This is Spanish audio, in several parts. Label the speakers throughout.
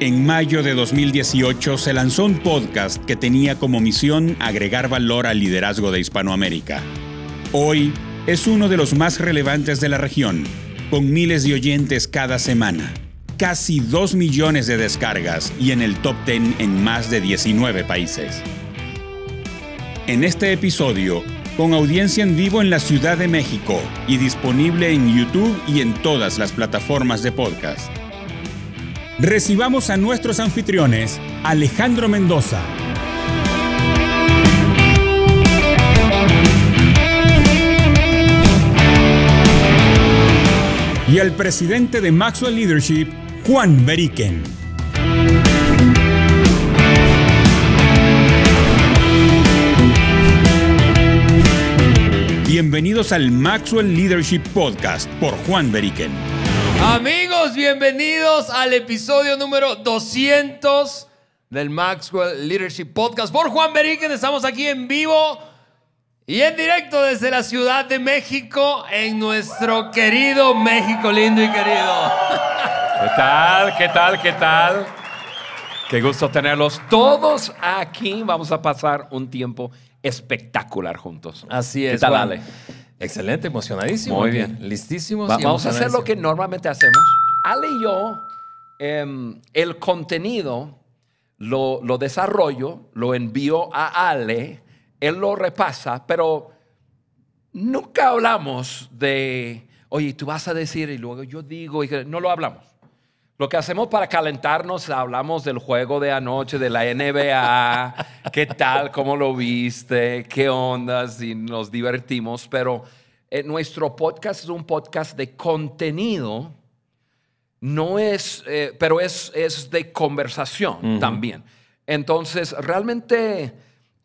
Speaker 1: En mayo de 2018 se lanzó un podcast que tenía como misión agregar valor al liderazgo de Hispanoamérica. Hoy es uno de los más relevantes de la región, con miles de oyentes cada semana, casi 2 millones de descargas y en el top 10 en más de 19 países. En este episodio, con audiencia en vivo en la Ciudad de México y disponible en YouTube y en todas las plataformas de podcast recibamos a nuestros anfitriones, Alejandro Mendoza. Y al presidente de Maxwell Leadership, Juan Beriken. Bienvenidos al Maxwell Leadership Podcast por Juan Beriken.
Speaker 2: Amigos, bienvenidos al episodio número 200 del Maxwell Leadership Podcast por Juan Beríquez. Estamos aquí en vivo y en directo desde la Ciudad de México en nuestro querido México lindo y querido.
Speaker 1: ¿Qué tal? ¿Qué tal? ¿Qué tal?
Speaker 3: Qué gusto tenerlos todos aquí. Vamos a pasar un tiempo
Speaker 2: espectacular juntos. Así es. ¿Qué Excelente, emocionadísimo. Muy bien. Listísimos. vamos a hacer lo
Speaker 3: que normalmente hacemos. Ale y yo, em, el contenido lo, desarrollo, lo envío a Ale, él lo repasa, pero nunca hablamos de, oye, tú vas a decir y luego yo digo, no lo hablamos. Lo que hacemos para calentarnos, hablamos del juego de anoche, de la NBA, qué tal, cómo lo viste, qué onda, si nos divertimos, pero eh, nuestro podcast es un podcast de contenido, no es, eh, pero es, es, de conversación también. Entonces, realmente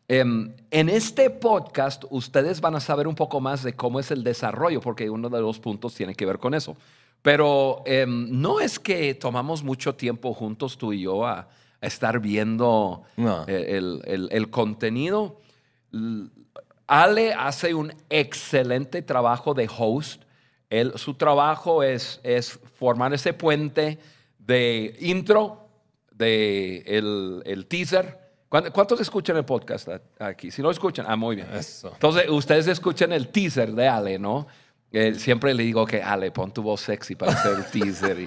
Speaker 3: em, en este podcast ustedes van a saber un poco más de cómo es el desarrollo, porque uno de los puntos tiene que ver con eso. Pero em, no es que tomamos mucho tiempo juntos tú y yo a, estar viendo eh, el, el, contenido. Ale hace un excelente trabajo de host. su trabajo es, es formar ese puente de intro, de el, el teaser. ¿Cuántos escuchan el podcast aquí? Si no escuchan, ah, muy bien. Entonces, ustedes escuchan el teaser de Ale, ¿no? siempre le digo que, Ale, pon tu voz sexy para
Speaker 2: hacer el teaser.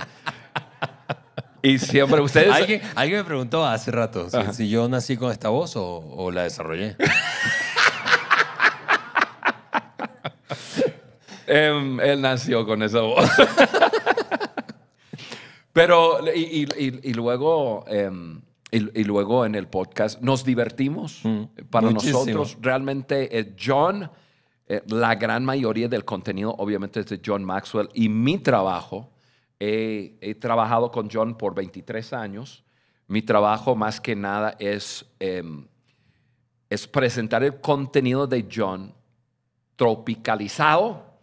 Speaker 2: Y, siempre ustedes... ¿Alguien, me preguntó hace rato si, yo nací con esta voz o, la desarrollé. Em, él nació
Speaker 3: con esa voz. Pero, y, luego... Em, y, luego en el podcast nos divertimos mm, para nosotros. Realmente, eh, John eh, la gran mayoría del contenido obviamente es de John Maxwell y mi trabajo, he trabajado con John por 23 años, mi trabajo más que nada es, em, es presentar el contenido de John tropicalizado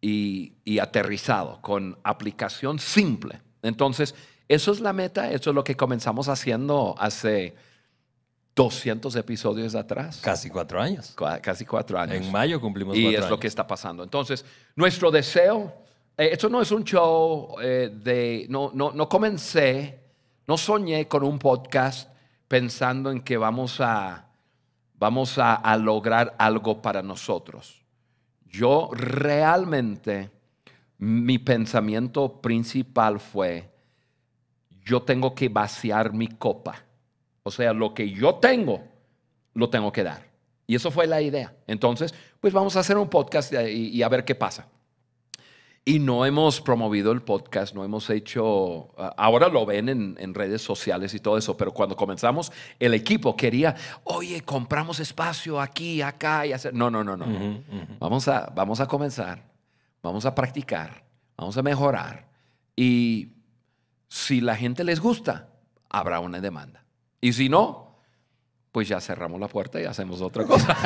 Speaker 3: y, y aterrizado, con aplicación simple. Entonces, eso es la meta, eso es lo que comenzamos haciendo hace 200 episodios atrás. Casi cuatro años. casi cuatro años. En mayo cumplimos y Y es lo que está pasando. Entonces, nuestro deseo, eh, esto no es un show eh, de, no, no, no comencé, no soñé con un podcast pensando en que vamos a, vamos a lograr algo para nosotros. Yo realmente, mi pensamiento principal fue, yo tengo que vaciar mi copa o sea, lo que yo tengo, lo tengo que dar. Y eso fue la idea. Entonces, pues vamos a hacer un podcast y, a ver qué pasa. Y no hemos promovido el podcast, no hemos hecho, ahora lo ven en, redes sociales y todo eso, pero cuando comenzamos, el equipo quería, oye, compramos espacio aquí, acá y hacer... No, no, no, no. Vamos, a, vamos a comenzar, vamos a practicar, vamos a mejorar. Y si la gente les gusta, habrá una demanda. Y si no, pues ya cerramos la puerta y hacemos otra cosa.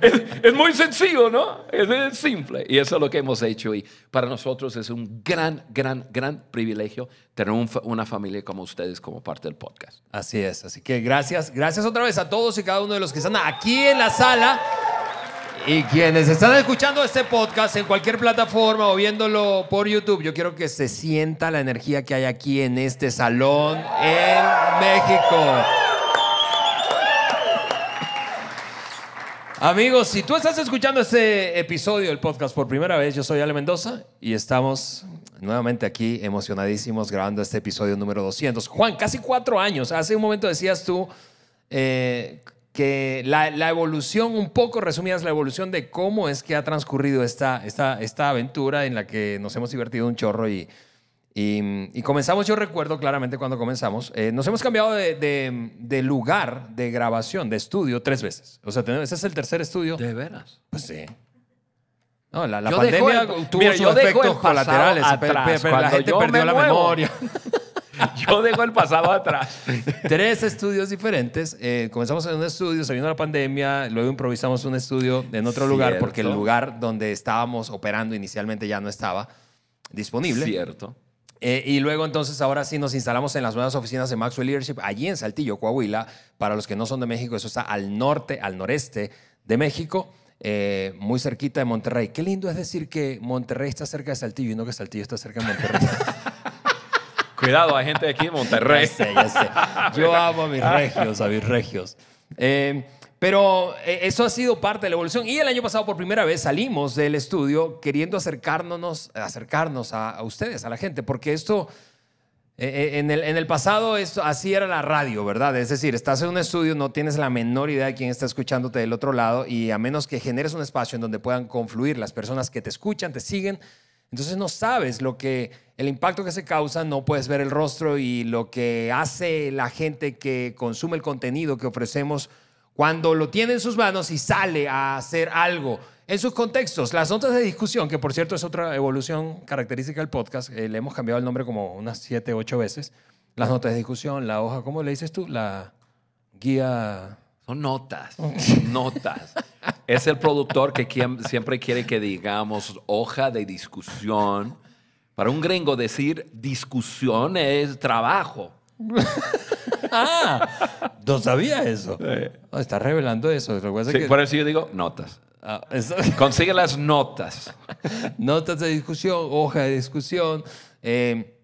Speaker 3: es, muy sencillo, ¿no? Es, simple. Y eso es lo que hemos hecho. Y para nosotros es un gran, gran, gran privilegio tener una familia como ustedes como parte del podcast.
Speaker 2: Así es. Así que gracias. Gracias otra vez a todos y cada uno de los que están aquí en la sala. Y quienes están escuchando este podcast en cualquier plataforma o viéndolo por YouTube, yo quiero que se sienta la energía que hay aquí en este salón en México. Amigos, si tú estás escuchando este episodio del podcast por primera vez, yo soy Ale Mendoza y estamos nuevamente aquí emocionadísimos grabando este episodio número 200. Juan, casi cuatro años. Hace un momento decías tú eh, que la, evolución, un poco resumidas, la evolución de cómo es que ha transcurrido esta, esta, esta aventura en la que nos hemos divertido un chorro y, y, comenzamos, yo recuerdo claramente cuando comenzamos, eh, nos hemos cambiado de, lugar de grabación, de estudio, tres veces. O sea, ese es el tercer estudio. ¿De veras? Pues sí. la, pandemia tuvo sus efectos colaterales. pero la gente perdió la memoria. Yo
Speaker 3: dejo el pasado atrás.
Speaker 2: Tres estudios diferentes. Eh, comenzamos en un estudio, se vino la pandemia, luego improvisamos un estudio en otro lugar porque el lugar donde estábamos operando inicialmente ya no estaba disponible. Cierto. Eh, y luego entonces ahora sí nos instalamos en las nuevas oficinas de Maxwell Leadership, allí en Saltillo, Coahuila. Para los que no son de México, eso está al norte, al noreste de México, eh, muy cerquita de Monterrey. Qué lindo es decir que Monterrey está cerca de Saltillo y no que Saltillo está cerca de Monterrey. Cuidado, hay gente de aquí en Monterrey. Yo amo a mis ah. regios, a mis regios. Eh, pero eh, eso ha sido parte de la evolución. Y el año pasado, por primera vez, salimos del estudio queriendo acercarnos, acercarnos a, ustedes, a la gente, porque esto. Eh, en el, en el pasado esto, así era la radio, ¿verdad? Es decir, estás en un estudio, no tienes la menor idea de quién está escuchándote del otro lado y a menos que generes un espacio en donde puedan confluir las personas que te escuchan, te siguen, entonces no sabes lo que, el impacto que se causa, no puedes ver el rostro y lo que hace la gente que consume el contenido que ofrecemos cuando lo tiene en sus manos y sale a hacer algo. En sus contextos, las notas de discusión, que por cierto es otra evolución característica del podcast, eh, le hemos cambiado el nombre como unas siete ocho veces. Las notas de discusión, la hoja, ¿cómo le dices tú? La guía son notas,
Speaker 3: notas. Es el productor que siempre quiere que digamos hoja de discusión. Para un gringo decir discusión es trabajo.
Speaker 2: ah, no sabía eso. está revelando eso. Por eso yo digo notas. Ah, Consigue las notas. notas de discusión, hoja de discusión. Eh,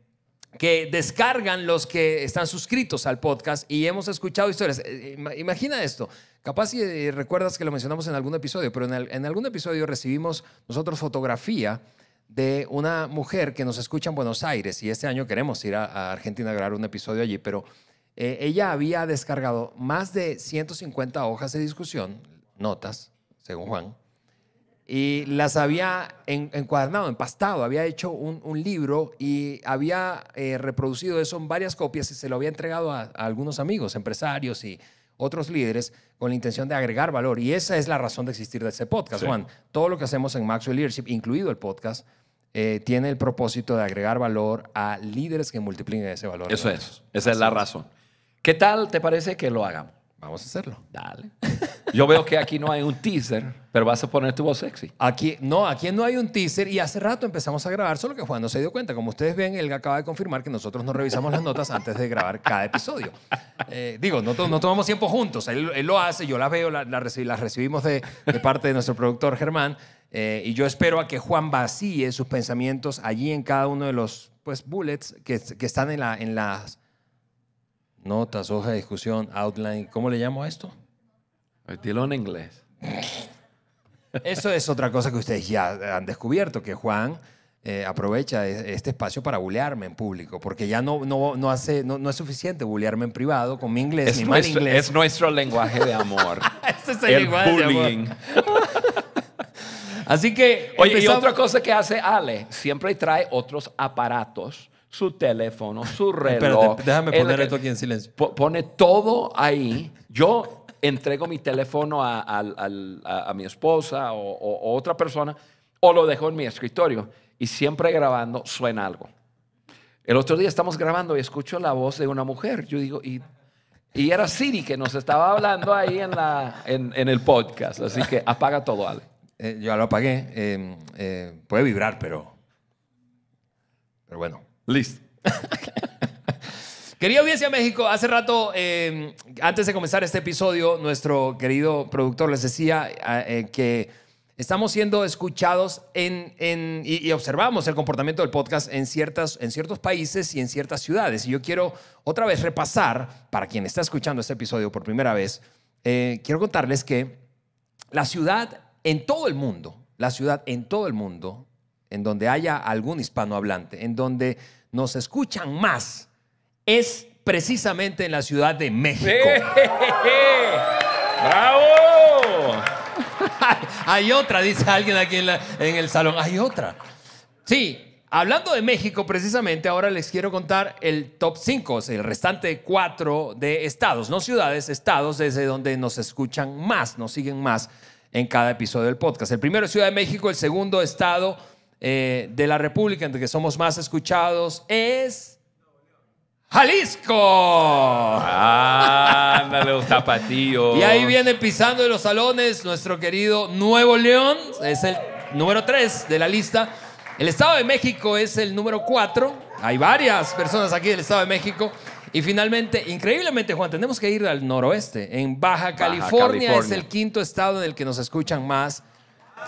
Speaker 2: que descargan los que están suscritos al podcast y hemos escuchado historias. Eh, eh, imagina esto. Capaz si eh, recuerdas que lo mencionamos en algún episodio, pero en, algún episodio recibimos nosotros fotografía de una mujer que nos escucha en Buenos Aires y este año queremos ir a, Argentina a grabar un episodio allí, pero ella había descargado más de 150 hojas de discusión, notas, según Juan, y las había encuadernado, empastado, había hecho un, libro y había eh, reproducido eso en varias copias y se lo había entregado a, algunos amigos, empresarios y otros líderes con la intención de agregar valor. Y esa es la razón de existir de ese podcast, Juan. Todo lo que hacemos en Maxwell Leadership, incluido el podcast, eh, tiene el propósito de agregar valor a líderes que multipliquen ese valor. Eso es, esa es la razón. ¿Qué tal te parece que lo hagamos? Vamos a hacerlo. Dale. Yo veo que aquí no hay un teaser, pero vas a poner tu voz sexy. Aquí, no, aquí no hay un teaser y hace rato empezamos a grabar, solo que Juan no se dio cuenta. Como ustedes ven, él acaba de confirmar que nosotros no revisamos las notas antes de grabar cada episodio. Eh, digo, no, tomamos tiempo juntos. Él, lo hace, yo las veo, las recibimos de, parte de nuestro productor Germán. Eh, y yo espero a que Juan vacíe sus pensamientos allí en cada uno de los pues, bullets que, están en, la, en las notas, hoja de discusión, outline. ¿Cómo le llamo a esto? Dilo en inglés. Eso es otra cosa que ustedes ya han descubierto, que Juan eh, aprovecha e-, este espacio para bulearme en público, porque ya no, no, hace, no, es suficiente bulearme en privado con mi inglés, es ni nuestro, mal inglés. Es nuestro lenguaje de amor. es el, bullying. Así que. Oye, y otra
Speaker 3: cosa que hace Ale, siempre trae otros aparatos su teléfono, su reloj. déjame poner esto aquí en silencio. Pone todo ahí. Yo entrego mi teléfono a, mi esposa o, otra persona o lo dejo en mi escritorio y siempre grabando suena algo. El otro día estamos grabando y escucho la voz de una mujer. Yo digo, y, y era Siri que nos estaba hablando ahí en, la,
Speaker 2: en, el podcast. Así que apaga todo, Ale. Eh, yo lo apagué. Eh, eh, puede vibrar, pero. Pero bueno. Listo. Querida audiencia México, hace rato, em, antes de comenzar este episodio, nuestro querido productor les decía ah, eh, que estamos siendo escuchados en, y, observamos el comportamiento del podcast en, ciertas, en ciertos países y en ciertas ciudades. Y yo quiero otra vez repasar, para quien está escuchando este episodio por primera vez, eh, quiero contarles que la ciudad en todo el mundo, la ciudad en todo el mundo, en donde haya algún hispanohablante, en donde nos escuchan más es precisamente en la Ciudad de México. ¡Bravo! Hay otra, dice alguien aquí en, el salón. Hay otra. Sí, Hablando de México, precisamente, ahora les quiero contar el top 5, o sea, el restante 4 de estados, no ciudades, estados desde donde nos escuchan más, nos siguen más en cada episodio del podcast. El primero es Ciudad de México, el segundo estado eh, de la República, entre que somos más escuchados, es Jalisco.
Speaker 3: Ándale, los zapatillos. Y ahí viene
Speaker 2: pisando de los salones nuestro querido Nuevo León. Es el número 3 de la lista. El Estado de México es el número 4. Hay varias personas aquí del Estado de México. Y finalmente, increíblemente, Juan, tenemos que ir al noroeste. En Baja California, es el quinto estado en el que nos escuchan más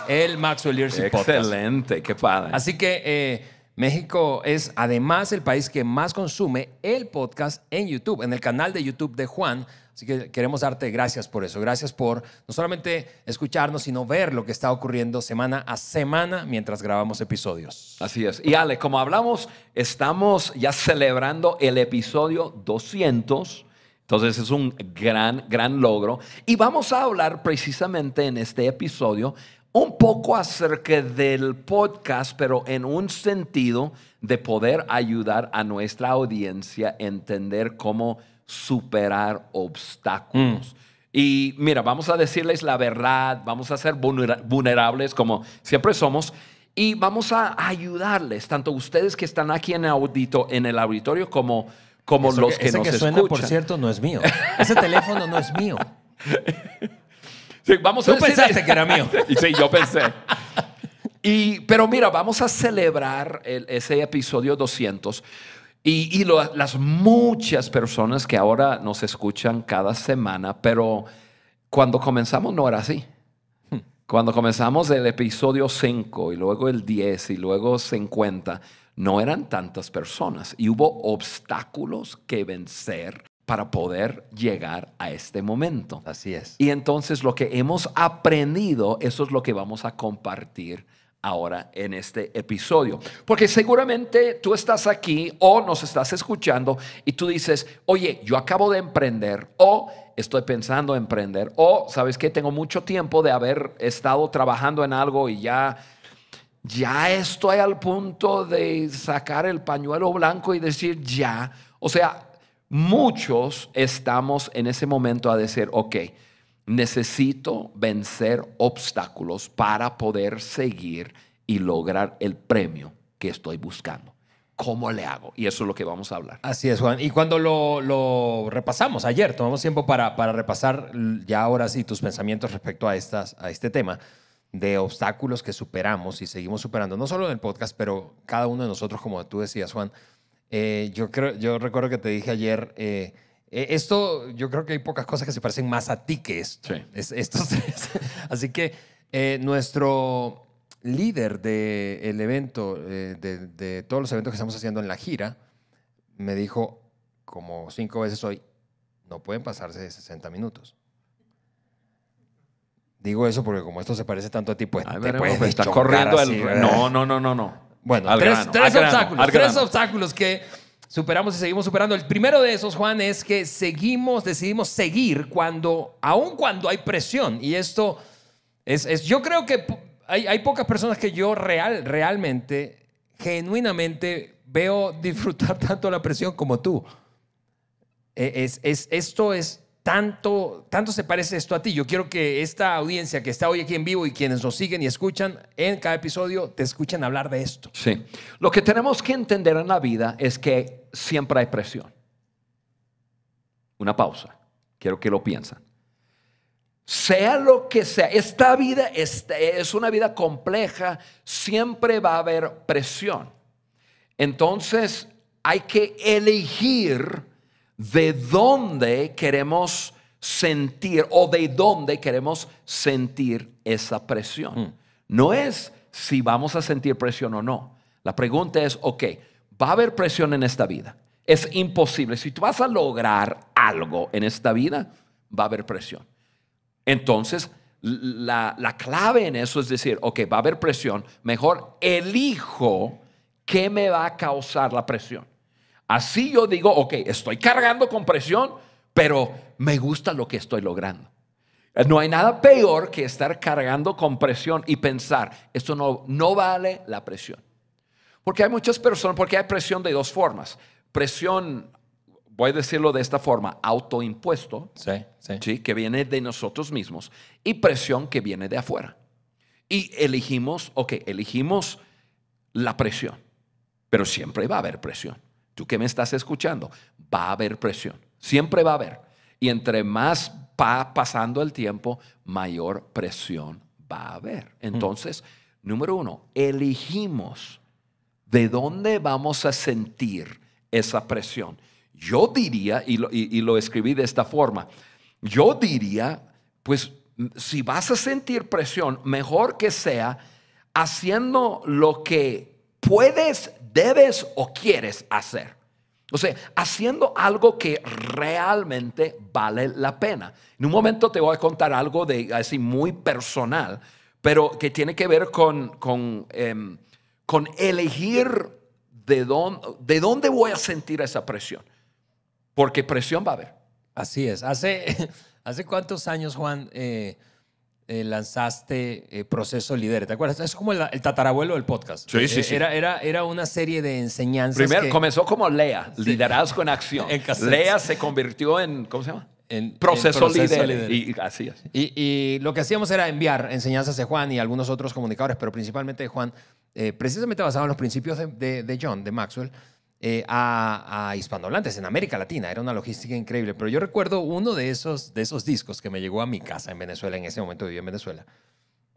Speaker 2: el Maxwell Learning Podcast. Excelente, qué padre. Así que eh, México es además el país que más consume el podcast en YouTube, en el canal de YouTube de Juan. Así que queremos darte gracias por eso. Gracias por no solamente escucharnos, sino ver lo que está ocurriendo semana a semana mientras grabamos episodios. Así es. Y Ale, como hablamos, estamos ya celebrando el episodio
Speaker 3: 200. Entonces es un gran, gran logro. Y vamos a hablar precisamente en este episodio un poco acerca del podcast, pero en un sentido de poder ayudar a nuestra audiencia a entender cómo superar obstáculos. Mm. Y mira, vamos a decirles la verdad, vamos a ser vulnerables como siempre somos y vamos a ayudarles, tanto ustedes que están aquí en el, en el auditorio como, como los que, nos escuchan. por cierto,
Speaker 2: no es mío. Ese teléfono no es mío. Sí, vamos a Tú pensaste que era mío. sí, yo pensé. Y, pero mira, vamos a
Speaker 3: celebrar ese episodio 200 y, y las muchas personas que ahora nos escuchan cada semana, pero cuando comenzamos no era así. Hmm. Cuando comenzamos el episodio 5 y luego el 10 y luego 50, no eran tantas personas y hubo obstáculos que vencer para poder llegar a este momento. Así es. Y entonces lo que hemos aprendido, eso es lo que vamos a compartir ahora en este episodio. Porque seguramente tú estás aquí o nos estás escuchando y tú dices, oye, yo acabo de emprender o estoy pensando emprender o, ¿sabes que Tengo mucho tiempo de haber estado trabajando en algo y ya ya estoy al punto de sacar el pañuelo blanco y decir ya. O sea, muchos estamos en ese momento a decir, ok, necesito vencer obstáculos para poder seguir y lograr el premio que estoy buscando. ¿Cómo le hago? Y eso es lo que vamos a hablar.
Speaker 2: Así es, Juan. Y cuando lo, repasamos ayer, tomamos tiempo para, repasar ya ahora sí tus pensamientos respecto a, a este tema de obstáculos que superamos y seguimos superando, no solo en el podcast, pero cada uno de nosotros, como tú decías, Juan, eh, yo, creo, yo recuerdo que te dije ayer, eh, eh, esto, yo creo que hay pocas cosas que se parecen más a ti que esto. estos Así que nuestro líder del de evento, de, todos los eventos que estamos haciendo en la gira, me dijo como cinco veces hoy, no pueden pasarse de 60 minutos. Digo eso porque como esto se parece tanto a ti, pues te puedes corriendo el... No,
Speaker 3: no, no, no, no.
Speaker 2: Bueno, tres, obstáculos. tres obstáculos que superamos y seguimos superando. El primero de esos, Juan, es que seguimos, decidimos seguir cuando, aun cuando hay presión. Y esto es, yo creo que hay, pocas personas que yo real, realmente, genuinamente veo disfrutar tanto la presión como tú. E, es, esto es tanto, tanto se parece esto a ti. Yo quiero que esta audiencia que está hoy aquí en vivo y quienes nos siguen y escuchan en cada episodio te escuchen hablar de esto. Sí. Lo que tenemos que entender en la vida es que siempre hay presión.
Speaker 3: Una pausa. Quiero que lo piensen. Sea lo que sea, esta vida es una vida compleja, siempre va a haber presión. Entonces hay que elegir de dónde queremos sentir o de dónde queremos sentir esa presión. Mm. No es si vamos a sentir presión o no. La pregunta es, ok, va a haber presión en esta vida. Es imposible. Si tú vas a lograr algo en esta vida, va a haber presión. Entonces, la, clave en eso es decir, ok, va a haber presión, mejor elijo qué me va a causar la presión. Así yo digo, ok, estoy cargando con presión, pero me gusta lo que estoy logrando. No hay nada peor que estar cargando con presión y pensar, esto no, no vale la presión. Porque hay muchas personas, porque hay presión de dos formas. Presión, voy a decirlo de esta forma, autoimpuesto, que viene de nosotros mismos, y presión que viene de afuera. Y elegimos, ok, elegimos la presión, pero siempre va a haber presión tú que me estás escuchando, va a haber presión, siempre va a haber. Y entre más va pasando el tiempo, mayor presión va a haber. Entonces, número uno, elegimos de dónde vamos a sentir esa presión. Yo diría, y lo, y lo escribí de esta forma, yo diría, pues mm, si vas a sentir presión, mejor que sea haciendo lo que puedes debes o quieres hacer. O sea, haciendo algo que realmente vale la pena. En un momento te voy a contar algo de, así muy personal, pero que tiene que ver con, con, em, con elegir de dónde, voy a sentir esa presión. Porque presión va a haber.
Speaker 2: Así es. Hace, cuántos años, Juan, eh, eh, lanzaste eh, Proceso Líder. ¿Te acuerdas? Es como el, tatarabuelo del podcast. Sí, sí, eh, sí. Era, era, era una serie de enseñanzas. Primero comenzó como Lea,
Speaker 3: Liderazgo en Acción. Lea
Speaker 2: se convirtió en, ¿cómo
Speaker 3: se llama? En proceso, líder. Y, así,
Speaker 2: Y, y, lo que hacíamos era enviar enseñanzas de Juan y algunos otros comunicadores, pero principalmente de Juan, precisamente basado en los principios de, de, de John, de Maxwell, eh, a, a, hispanohablantes en América Latina. Era una logística increíble. Pero yo recuerdo uno de esos, de esos discos que me llegó a mi casa en Venezuela, en ese momento vivía en Venezuela.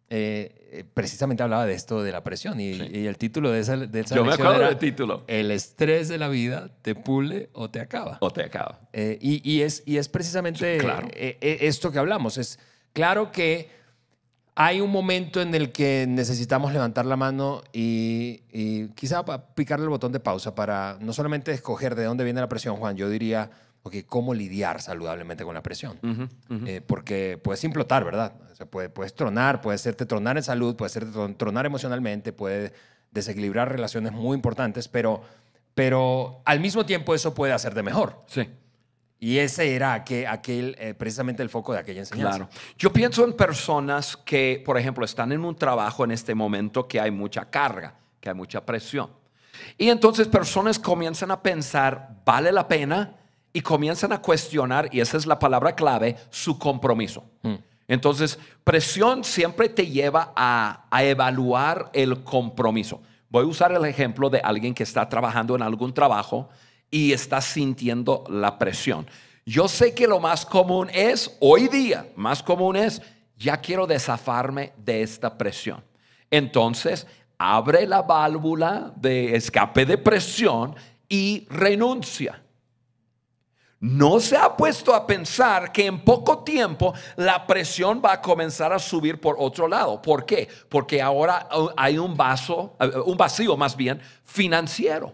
Speaker 2: Eh, eh, precisamente hablaba de esto de la presión y, el título de esa, de Yo me acuerdo del título. El estrés de la vida te pule o te acaba. O te acaba. y, y, es, y es precisamente esto que hablamos. Es claro que hay un momento en el que necesitamos levantar la mano y, quizá picarle el botón de pausa para no solamente escoger de dónde viene la presión, Juan, yo diría, ok, cómo lidiar saludablemente con la presión. Eh, porque puedes implotar, ¿verdad? puede, puedes tronar, puedes hacerte tronar en salud, puedes hacerte tronar emocionalmente, puede desequilibrar relaciones muy importantes, pero, pero al mismo tiempo eso puede hacerte mejor. Sí. Y ese era eh, precisamente el foco de aquella enseñanza. Claro. Yo pienso en
Speaker 3: personas que, por ejemplo, están en un trabajo en este momento que hay mucha carga, que hay mucha presión. Y entonces personas comienzan a pensar, ¿vale la pena? Y comienzan a cuestionar, y esa es la palabra clave, su compromiso. Mm. Entonces, presión siempre te lleva a, a evaluar el compromiso. Voy a usar el ejemplo de alguien que está trabajando en algún trabajo y estás sintiendo la presión. Yo sé que lo más común es, hoy día, más común es, ya quiero desafarme de esta presión. Entonces, abre la válvula de escape de presión y renuncia. No se ha puesto a pensar que en poco tiempo la presión va a comenzar a subir por otro lado. ¿Por qué? Porque ahora uh, hay un vaso, uh, un vacío más bien financiero.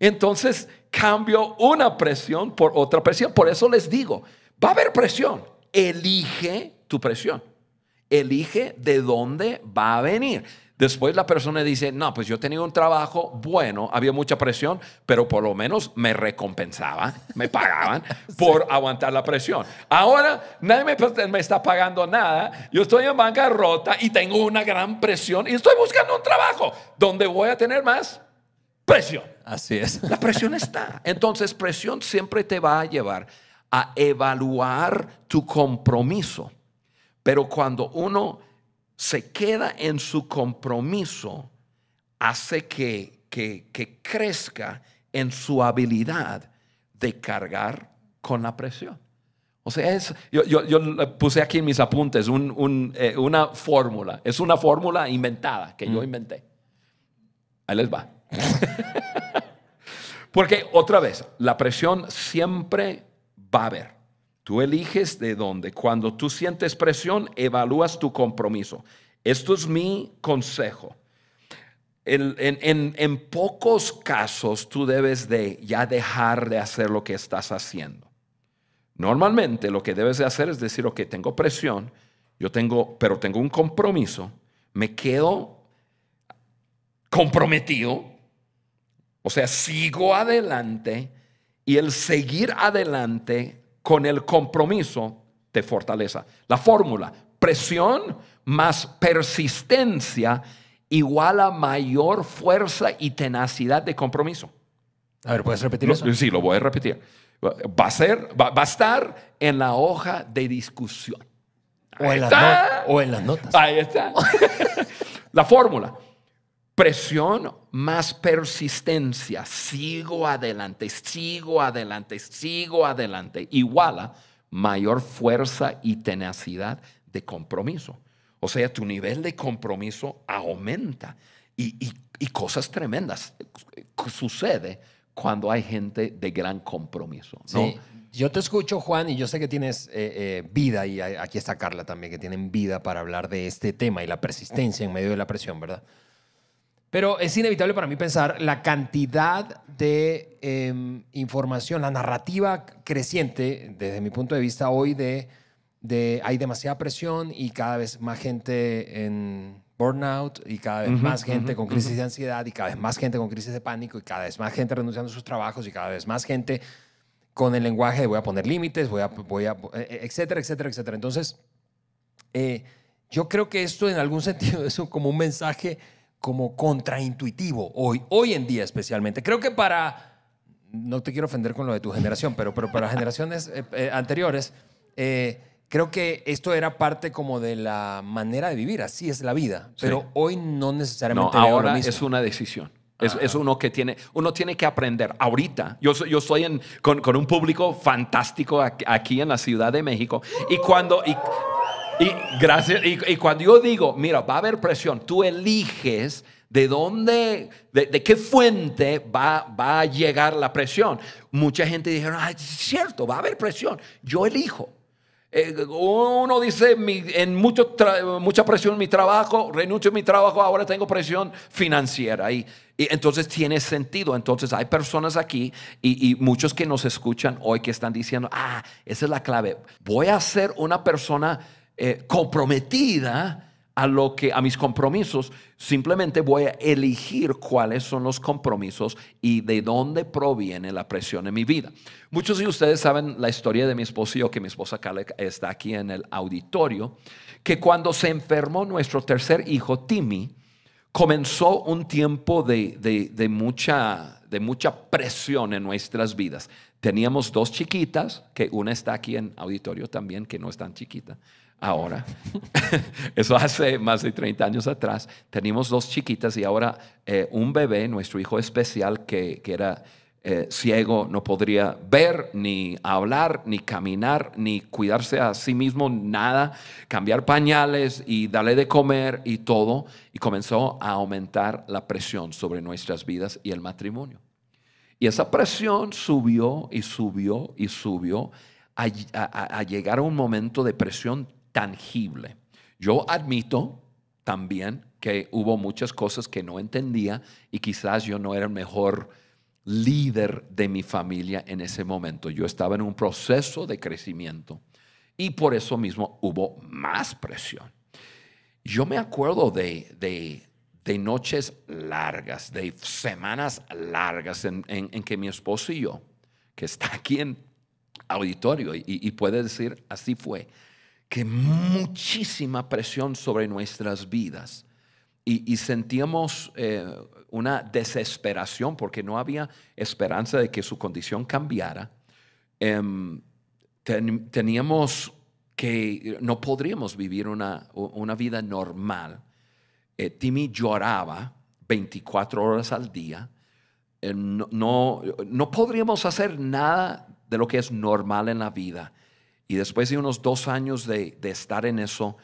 Speaker 3: Entonces, cambio una presión por otra presión. Por eso les digo, va a haber presión. Elige tu presión. Elige de dónde va a venir. Después la persona dice, no, pues yo tenía un trabajo bueno, había mucha presión, pero por lo menos me recompensaban, me pagaban por aguantar la presión. Ahora nadie me, pues, me, está pagando nada, yo estoy en bancarrota y tengo una gran presión y estoy buscando un trabajo donde voy a tener más presión.
Speaker 2: Así es. La presión
Speaker 3: está. Entonces, presión siempre te va a llevar a evaluar tu compromiso. Pero cuando uno se queda en su compromiso, hace que, crezca en su habilidad de cargar con la presión. O sea, yo, yo, puse aquí en mis apuntes eh, una fórmula. Es una fórmula inventada que yo mm. inventé. Ahí les va. Porque otra vez, la presión siempre va a haber. Tú eliges de dónde. Cuando tú sientes presión, evalúas tu compromiso. Esto es mi consejo. En, pocos casos tú debes de ya dejar de hacer lo que estás haciendo. Normalmente lo que debes de hacer es decir, ok, tengo presión, yo tengo, pero tengo un compromiso, me quedo comprometido o sea, sigo adelante y el seguir adelante con el compromiso te fortaleza. La fórmula, presión más persistencia igual a mayor fuerza y tenacidad de compromiso. A ver, ¿puedes repetir eso? Sí, lo voy a repetir. Va a, ser, va, a estar en la hoja de discusión. O en, o en, las notas. Ahí está. la fórmula presión más persistencia. Sigo adelante, sigo adelante, sigo adelante. Iguala mayor fuerza y tenacidad de compromiso. O sea, tu nivel de compromiso aumenta y, cosas
Speaker 2: tremendas eh, sucede cuando hay gente de gran compromiso. Yo te escucho, Juan, y yo sé que tienes eh, eh, vida, y aquí está Carla también, que tienen vida para hablar de este tema y la persistencia en medio de la presión, ¿verdad? Pero es inevitable para mí pensar la cantidad de em, información, la narrativa creciente, desde mi punto de vista hoy, de, de hay demasiada presión y cada vez más gente en burnout y cada vez más gente con crisis de ansiedad y cada vez más gente con crisis de pánico y cada vez más gente renunciando a sus trabajos y cada vez más gente con el lenguaje de voy a poner límites, voy a, voy a, e, e, etcétera, etcétera, etcétera. Entonces, eh, yo creo que esto en algún sentido es como un mensaje como contraintuitivo hoy, hoy en día especialmente. Creo que para, no te quiero ofender con lo de tu generación, pero, pero para generaciones eh, eh, anteriores, eh, creo que esto era parte como de la manera de vivir, así es la vida, pero hoy no necesariamente. ahora es
Speaker 3: una decisión. Ah. Es, uno que tiene, uno tiene que aprender. Ahorita, yo, yo estoy en, con, un público fantástico aquí en la Ciudad de México y cuando... Y gracias. Y, cuando yo digo, mira, va a haber presión, tú eliges de dónde, de, qué fuente va, a llegar la presión. Mucha gente dijeron, ah, es cierto, va a haber presión. Yo elijo. Eh, uno dice, en mucho mucha presión mi trabajo, renuncio a mi trabajo, ahora tengo presión financiera. Y, entonces tiene sentido. Entonces hay personas aquí y, y, muchos que nos escuchan hoy que están diciendo, ah, esa es la clave. Voy a ser una persona eh, comprometida a lo que a mis compromisos, simplemente voy a elegir cuáles son los compromisos y de dónde proviene la presión en mi vida. Muchos de ustedes saben la historia de mi esposo y yo, que mi esposa está aquí en el auditorio, que cuando se enfermó nuestro tercer hijo Timmy, comenzó un tiempo de, mucha, de mucha presión en nuestras vidas. Teníamos dos chiquitas, que una está aquí en auditorio también, que no es tan chiquita, ahora. Eso hace más de 30 años atrás. Teníamos dos chiquitas y ahora eh, un bebé, nuestro hijo especial, que, era eh, ciego, no podría ver, ni hablar, ni caminar, ni cuidarse a sí mismo, nada, cambiar pañales y darle de comer y todo. Y comenzó a aumentar la presión sobre nuestras vidas y el matrimonio. Y esa presión subió y subió y subió a, a llegar a un momento de presión tangible. Yo admito también que hubo muchas cosas que no entendía y quizás yo no era el mejor líder de mi familia en ese momento. Yo estaba en un proceso de crecimiento y por eso mismo hubo más presión. Yo me acuerdo de, noches largas, de semanas largas en, que mi esposo y yo, que está aquí en auditorio y, y puede decir, así fue, muchísima presión sobre nuestras vidas. Y, sentíamos eh, una desesperación porque no había esperanza de que su condición cambiara. Em, teníamos que, no podríamos vivir una, vida normal. Eh, Timmy lloraba 24 horas al día. Eh, no, no podríamos hacer nada de lo que es normal en la vida. Y después de unos dos años de, estar en eso,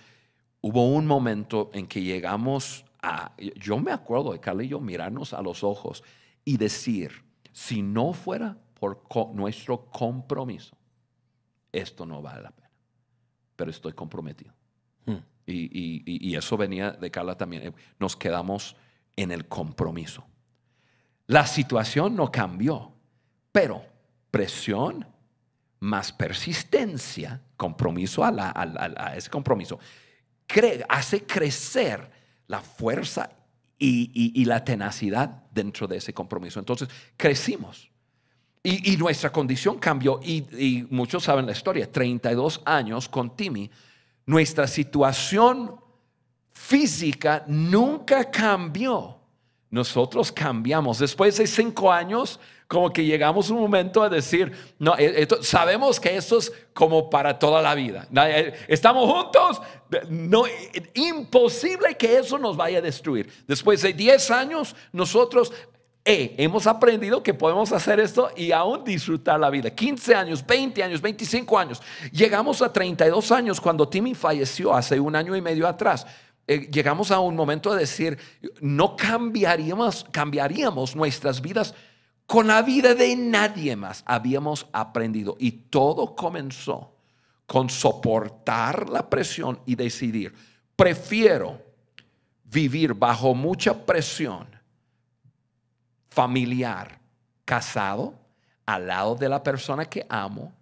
Speaker 3: hubo un momento en que llegamos a, yo me acuerdo de Carla y yo mirarnos a los ojos y decir, si no fuera por nuestro compromiso, esto no vale la pena, pero estoy comprometido. Hmm. Y, y, eso venía de Carla también. Eh, nos quedamos en el compromiso. La situación no cambió, pero presión más persistencia, compromiso a, ese compromiso, hace crecer la fuerza y, la tenacidad dentro de ese compromiso. Entonces, crecimos. Y, y nuestra condición cambió. y muchos saben la historia. 32 años con Timmy. Nuestra situación física nunca cambió nosotros cambiamos. Después de cinco años, como que llegamos un momento a decir, no, e-, sabemos que esto es como para toda la vida. Eh, estamos juntos, no, imposible que eso nos vaya a destruir. Después de 10 años, nosotros eh, hemos aprendido que podemos hacer esto y aún disfrutar la vida. 15 años, 20 años, 25 años. Llegamos a 32 años cuando Timmy falleció hace un año y medio atrás. Eh, llegamos a un momento de decir, no cambiaríamos, cambiaríamos nuestras vidas con la vida de nadie más. Habíamos aprendido y todo comenzó con soportar la presión y decidir, prefiero vivir bajo mucha presión familiar, casado, al lado de la persona que amo,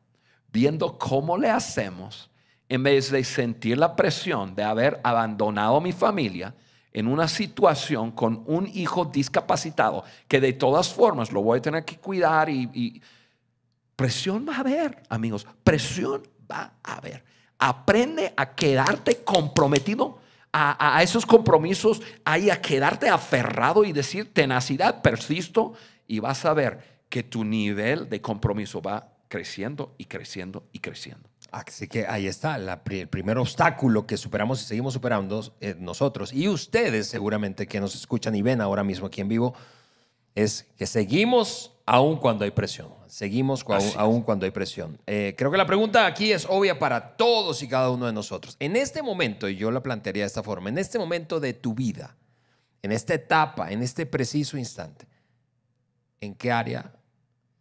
Speaker 3: viendo cómo le hacemos, en vez de sentir la presión de haber abandonado a mi familia en una situación con un hijo discapacitado, que de todas formas lo voy a tener que cuidar y, presión va a haber, amigos, presión va a haber. Aprende a quedarte comprometido a, a, esos compromisos, ahí a quedarte aferrado y decir tenacidad, persisto, y vas a ver que tu nivel de compromiso va creciendo
Speaker 2: y creciendo y creciendo. Así que ahí está, el primer obstáculo que superamos y seguimos superando eh, nosotros y ustedes seguramente que nos escuchan y ven ahora mismo aquí en vivo, es que seguimos aún cuando hay presión. Seguimos aún, cuando hay presión. Eh, creo que la pregunta aquí es obvia para todos y cada uno de nosotros. En este momento, y yo la plantearía de esta forma, en este momento de tu vida, en esta etapa, en este preciso instante, ¿en qué área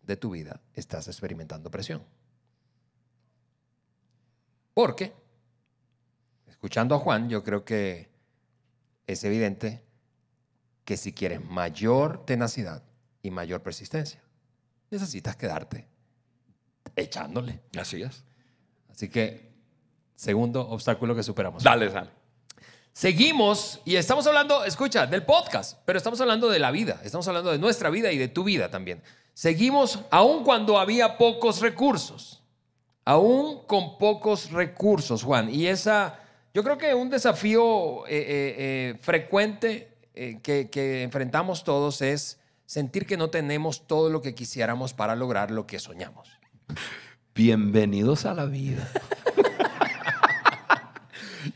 Speaker 2: de tu vida estás experimentando presión? Porque, escuchando a Juan, yo creo que es evidente que si quieres mayor tenacidad y mayor persistencia, necesitas quedarte echándole. Así es. Así que, segundo obstáculo que superamos. Dale, dale. Seguimos y estamos hablando, escucha, del podcast, pero estamos hablando de la vida, estamos hablando de nuestra vida y de tu vida también. Seguimos aun cuando había pocos recursos aún con pocos recursos, Juan. Y esa, yo creo que un desafío eh, eh, eh, frecuente que, que, enfrentamos todos es sentir que no tenemos todo lo que quisiéramos para lograr lo que soñamos.
Speaker 3: Bienvenidos a la vida.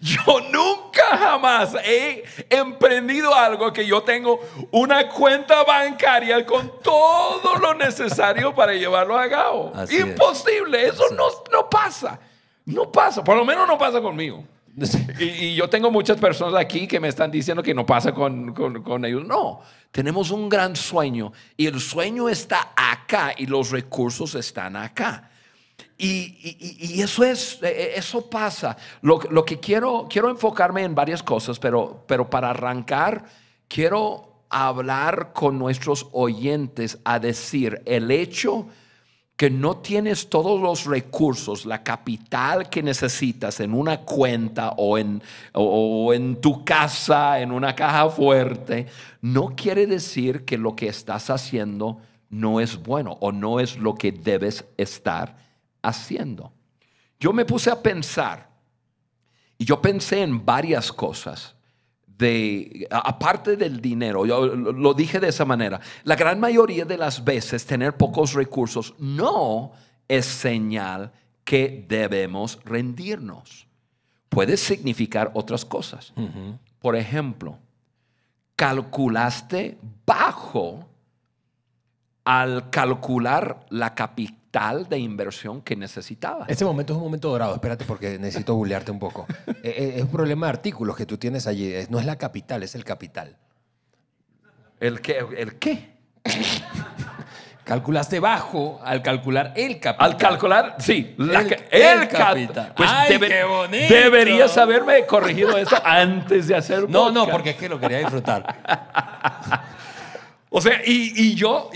Speaker 3: Yo nunca jamás he emprendido algo que yo tengo una cuenta bancaria con todo lo necesario para llevarlo a cabo. Imposible, eso no, pasa. No pasa, por lo menos no pasa conmigo. Y, yo tengo muchas personas aquí que me están diciendo que no pasa con, con, con, ellos. No, tenemos un gran sueño y el sueño está acá y los recursos están acá. Y, eso es, eh, eh, eso pasa. Lo, que quiero, quiero enfocarme en varias cosas, pero, pero para arrancar, quiero hablar con nuestros oyentes a decir el hecho que no tienes todos los recursos, la capital que necesitas en una cuenta o en, o en tu casa, en una caja fuerte, no quiere decir que lo que estás haciendo no es bueno o no es lo que debes estar haciendo. Yo me puse a pensar y yo pensé en varias cosas. De, aparte del dinero, yo lo dije de esa manera, la gran mayoría de las veces tener pocos recursos no es señal que debemos rendirnos. Puede significar otras cosas. Por ejemplo, calculaste bajo al calcular la, capital tal de inversión que necesitaba. Este
Speaker 2: momento es un momento dorado, espérate porque necesito bullearte un poco. Eh, eh, es un problema de artículos que tú tienes allí, no es la capital, es el capital.
Speaker 3: ¿El qué? ¿El qué? Calculaste bajo al calcular el capital. Al calcular, sí, el, capital. Pues Ay,
Speaker 2: qué bonito.
Speaker 3: Deberías haberme corregido eso antes de hacer. No, no, porque es que lo quería disfrutar. O sea, y, yo,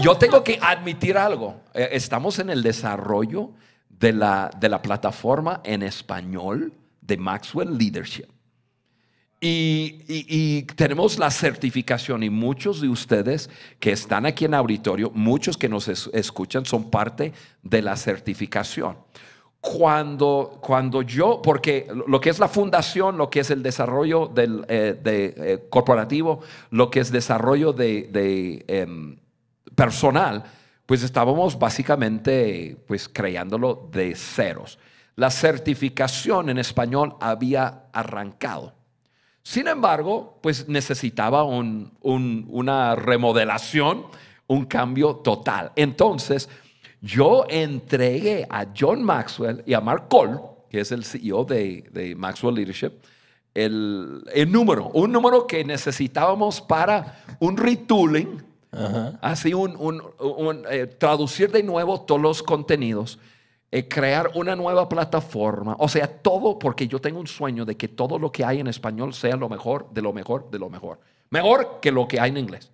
Speaker 3: yo tengo que admitir algo. Eh, estamos en el desarrollo de la, de la plataforma en español de Maxwell Leadership. Y, y, tenemos la certificación y muchos de ustedes que están aquí en auditorio, muchos que nos escuchan son parte de la certificación cuando, cuando yo, porque lo que es la fundación, lo que es el desarrollo del, eh, de, eh, corporativo, lo que es desarrollo de, em, personal, pues estábamos básicamente pues creándolo de ceros. La certificación en español había arrancado. Sin embargo, pues necesitaba un, una remodelación, un cambio total. Entonces, yo entregué a John Maxwell y a Mark Cole, que es el CEO de, Maxwell Leadership, el, número, un número que necesitábamos para un retooling, así un, eh, traducir de nuevo todos los contenidos, eh, crear una nueva plataforma, o sea, todo porque yo tengo un sueño de que todo lo que hay en español sea lo mejor, de lo mejor, de lo mejor, mejor que lo que hay en inglés.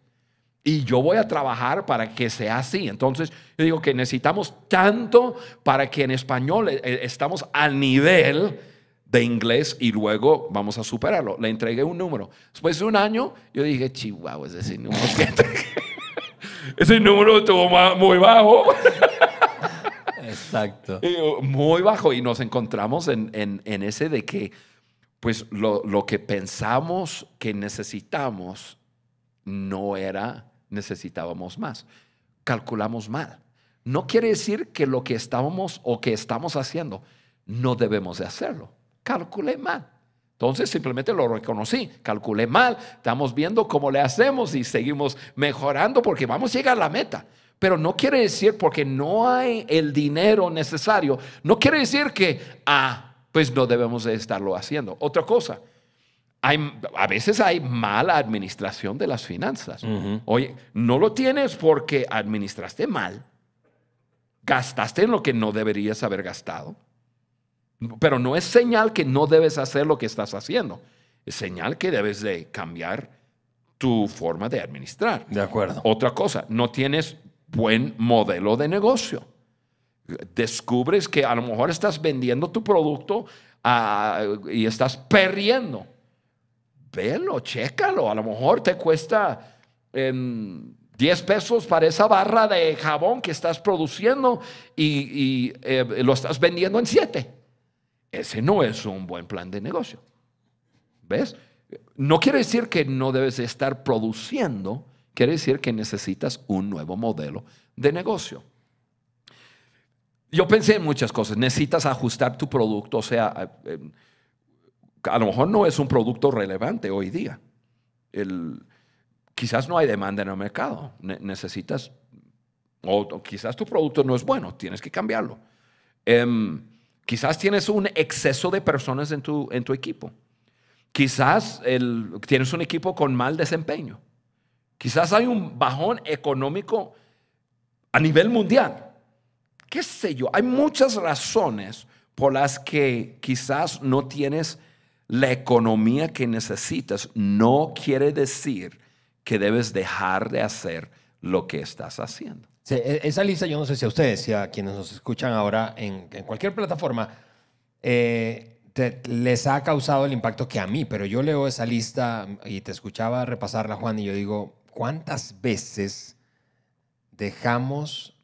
Speaker 3: Y yo voy a trabajar para que sea así. Entonces, yo digo que necesitamos tanto para que en español eh, eh, estamos al nivel de inglés y luego vamos a superarlo. Le entregué un número. Después de un año, yo dije, chihuahua, ese número. ese número estuvo muy bajo. Exacto. Muy bajo. Y nos encontramos en, en, en ese de que, pues, lo, lo que pensamos que necesitamos no era necesitábamos más. Calculamos mal. No quiere decir que lo que estábamos o que estamos haciendo no debemos de hacerlo. Calculé mal. Entonces simplemente lo reconocí, calculé mal, estamos viendo cómo le hacemos y seguimos mejorando porque vamos a llegar a la meta. Pero no quiere decir porque no hay el dinero necesario, no quiere decir que, ah, pues no debemos de estarlo haciendo. Otra cosa, hay, a veces hay mala administración de las finanzas. Oye, no lo tienes porque administraste mal, gastaste en lo que no deberías haber gastado, pero no es señal que no debes hacer lo que estás haciendo, es señal que debes de cambiar tu forma de administrar. De acuerdo. Otra cosa, no tienes buen modelo de negocio. Descubres que a lo mejor estás vendiendo tu producto ah, y estás perdiendo velo, chécalo. A lo mejor te cuesta 10 em, pesos para esa barra de jabón que estás produciendo y, em, lo estás vendiendo en 7. Ese no es un buen plan de negocio. ¿Ves? No quiere decir que no debes estar produciendo, quiere decir que necesitas un nuevo modelo de negocio. Yo pensé en muchas cosas. Necesitas ajustar tu producto, o sea, em, a lo mejor no es un producto relevante hoy día. El, quizás no hay demanda en el mercado. necesitas, o, quizás tu producto no es bueno, tienes que cambiarlo. Em, quizás tienes un exceso de personas en tu, en tu equipo. Quizás tienes un equipo con mal desempeño. Quizás hay un bajón económico a nivel mundial. ¿Qué sé yo? Hay muchas razones por las que quizás no tienes la economía que necesitas no quiere decir que debes dejar de hacer
Speaker 2: lo que estás haciendo. E, esa lista, yo no sé si a ustedes, si a quienes nos escuchan ahora en, cualquier plataforma, eh, les ha causado el impacto que a mí, pero yo leo esa lista y te escuchaba repasarla, Juan, y yo digo, ¿cuántas veces dejamos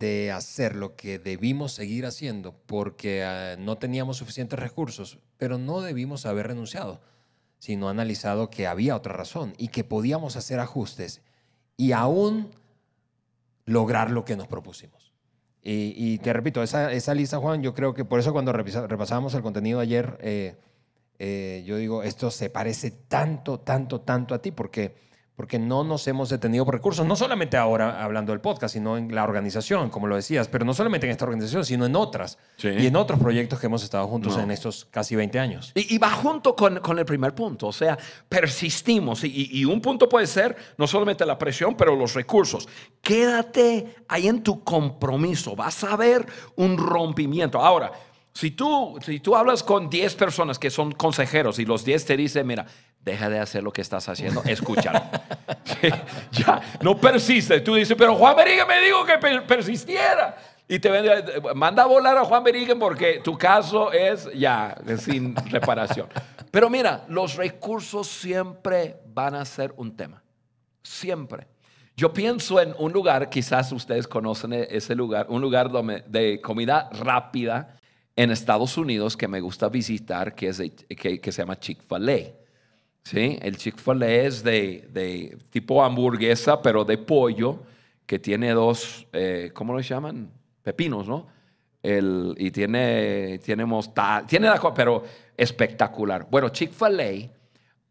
Speaker 2: de hacer lo que debimos seguir haciendo porque ah, no teníamos suficientes recursos, pero no debimos haber renunciado, sino analizado que había otra razón y que podíamos hacer ajustes y aún lograr lo que nos propusimos. Y, te repito, esa, lista, Juan, yo creo que por eso cuando repasábamos el contenido ayer, eh, eh, yo digo, esto se parece tanto, tanto, tanto a ti, porque porque no nos hemos detenido por recursos, no solamente ahora hablando del podcast, sino en la organización, como lo decías, pero no solamente en esta organización, sino en otras y en otros proyectos que hemos estado juntos en estos casi 20 años. Y, va junto con, con, el primer punto, o sea, persistimos y, un punto puede ser no solamente la presión,
Speaker 3: pero los recursos. Quédate ahí en tu compromiso, vas a ver un rompimiento. Ahora, si tú, si tú hablas con 10 personas que son consejeros y los 10 te dicen, mira, deja de hacer lo que estás haciendo, escúchalo. ya, no persiste. Tú dices, pero Juan Beríguez me dijo que persistiera. Y te manda a volar a Juan Beríguez porque tu caso es ya, sin reparación. Pero mira, los recursos siempre van a ser un tema. Siempre. Yo pienso en un lugar, quizás ustedes conocen e-, ese lugar, un lugar de comida rápida en Estados Unidos que me gusta visitar, que, es, que se llama Chick-fil-A. ¿sí? El Chick-fil-A es de, tipo hamburguesa, pero de pollo, que tiene dos, eh, ¿cómo lo llaman? Pepinos, ¿no? y tiene, tiene mostaza, tiene la pero espectacular. Bueno, Chick-fil-A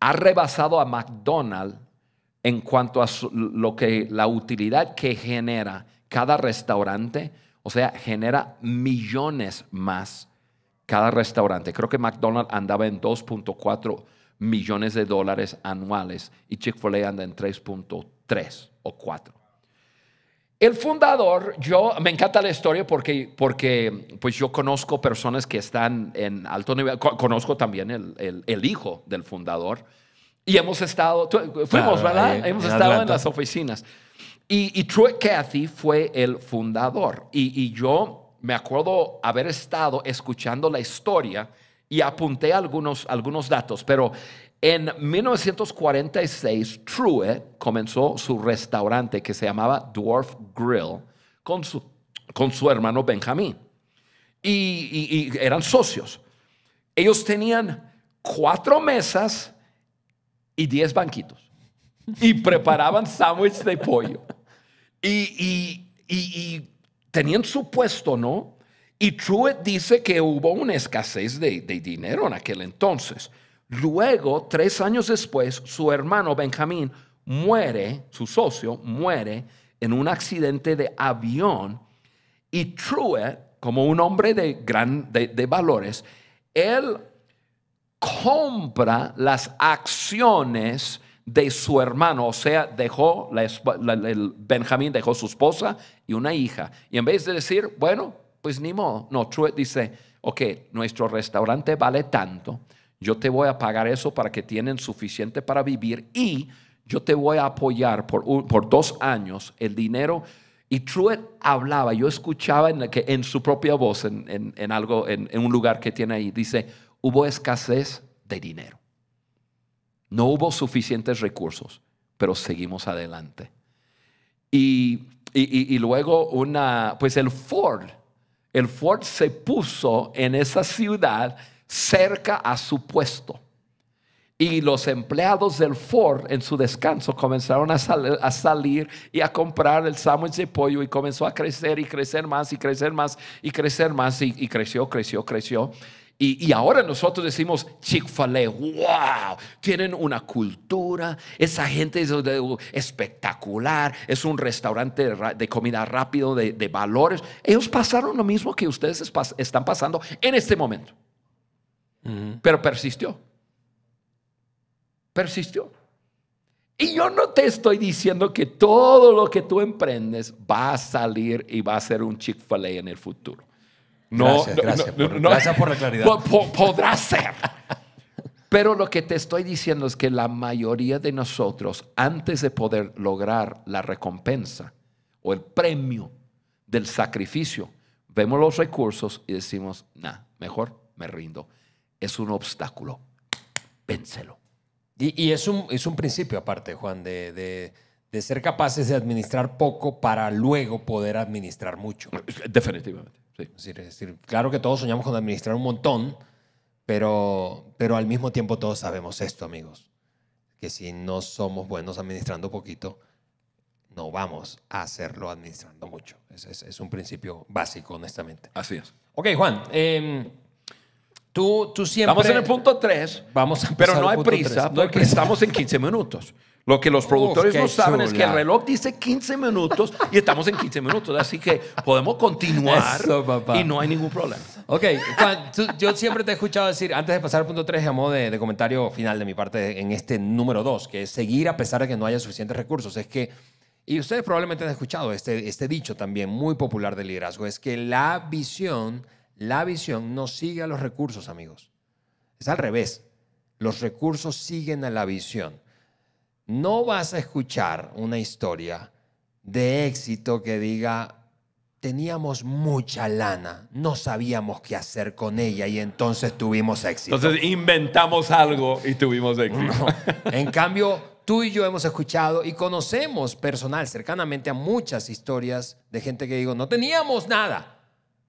Speaker 3: ha rebasado a McDonald's en cuanto a lo que, la utilidad que genera cada restaurante, o sea, genera millones más cada restaurante. Creo que McDonald's andaba en 2.4 millones de dólares anuales y Chick-fil-A anda en 3.3 o 4. El fundador, yo me encanta la historia porque, porque pues yo conozco personas que están en alto nivel, conozco también el, hijo del fundador y hemos estado, fuimos, ¿verdad? hemos estado en las oficinas. Y, True Cathy fue el fundador y, y yo me acuerdo haber estado escuchando la historia y apunté algunos, algunos datos, pero en 1946 True comenzó su restaurante que se llamaba Dwarf Grill con su, con su hermano Benjamín y, eran socios. Ellos tenían cuatro mesas y diez banquitos y preparaban sándwiches de pollo. y, tenían su puesto, ¿no? Y Truett dice que hubo una escasez de, dinero en aquel entonces. Luego, tres años después, su hermano Benjamín muere, su socio muere en un accidente de avión y Truett, como un hombre de, gran, de, valores, él compra las acciones de su hermano, o sea, dejó, el Benjamín dejó su esposa y una hija. Y en vez de decir, bueno, pues ni modo. No, Truett dice, ok, nuestro restaurante vale tanto, yo te voy a pagar eso para que tienen suficiente para vivir y yo te voy a apoyar por, por dos años el dinero. Y Truett hablaba, yo escuchaba en, que, en su propia voz, en, en un lugar que tiene ahí, dice, hubo escasez de dinero. No hubo suficientes recursos, pero seguimos adelante. Y, y luego una, pues el Ford el Ford se puso en esa ciudad cerca a su puesto. Y los empleados del Ford en su descanso comenzaron a, salir y a comprar el sándwich de pollo y comenzó a crecer y crecer más y crecer más y crecer más y creció, creció, creció. Y, ahora nosotros decimos Chick-fil-A, wow, tienen una cultura, esa gente es espectacular, es un restaurante de, comida rápido, de, valores. Ellos pasaron lo mismo que ustedes están pasando en este momento. Pero persistió. Persistió. Y yo no te estoy diciendo que todo lo que tú emprendes va a salir y va a ser un Chick-fil-A en el futuro. No, gracias, por, la claridad. podrá ser. Pero lo que te estoy diciendo es que la mayoría de nosotros, antes de poder lograr la recompensa o el premio del sacrificio, vemos los recursos y decimos, nah, mejor me rindo. Es un obstáculo.
Speaker 2: Vénselo. Y, y es, un, es, un, principio aparte, Juan, de, de ser capaces de administrar poco para luego poder administrar mucho. Definitivamente decir, claro que todos soñamos con administrar un montón, pero, pero al mismo tiempo todos sabemos esto, amigos, que si no somos buenos administrando poquito, no vamos a hacerlo administrando mucho. Es, un principio básico, honestamente. Así es. Ok, Juan. Em, tú, tú siempre... Vamos en el punto 3. Vamos
Speaker 3: Pero no hay prisa, no hay prisa. estamos en 15 minutos. Lo que los oh, productores no saben es que el reloj
Speaker 2: dice 15 minutos y estamos en 15 minutos, así que podemos continuar y no hay ningún problema. Ok, Juan, yo siempre te he escuchado decir, antes de pasar al punto 3, a de, comentario final de mi parte en este número 2, que es seguir a pesar de que no haya suficientes recursos, es que, y ustedes probablemente han escuchado este, este dicho también muy popular del liderazgo, es que la visión, la visión no sigue a los recursos, amigos. Es al revés, los recursos siguen a la visión no vas a escuchar una historia de éxito que diga, teníamos mucha lana, no sabíamos qué hacer con ella y entonces tuvimos éxito. Entonces inventamos algo y tuvimos éxito. En cambio, tú y yo hemos escuchado y conocemos personal, cercanamente a muchas historias de gente que digo, no teníamos nada,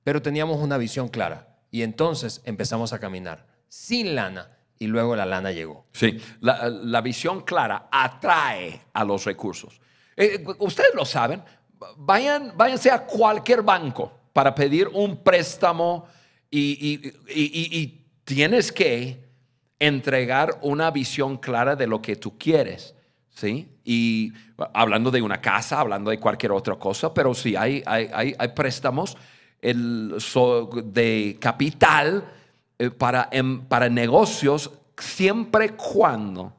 Speaker 2: pero teníamos una visión clara y entonces empezamos a caminar sin lana y luego la lana llegó. Sí, la, visión clara atrae a los recursos. Eh,
Speaker 3: ustedes lo saben, vayan, váyanse a cualquier banco para pedir un préstamo y, tienes que entregar una visión clara de lo que tú quieres. ¿sí? Y hablando de una casa, hablando de cualquier otra cosa, pero sí, hay, hay, préstamos el, de capital eh, para, em, para negocios siempre cuando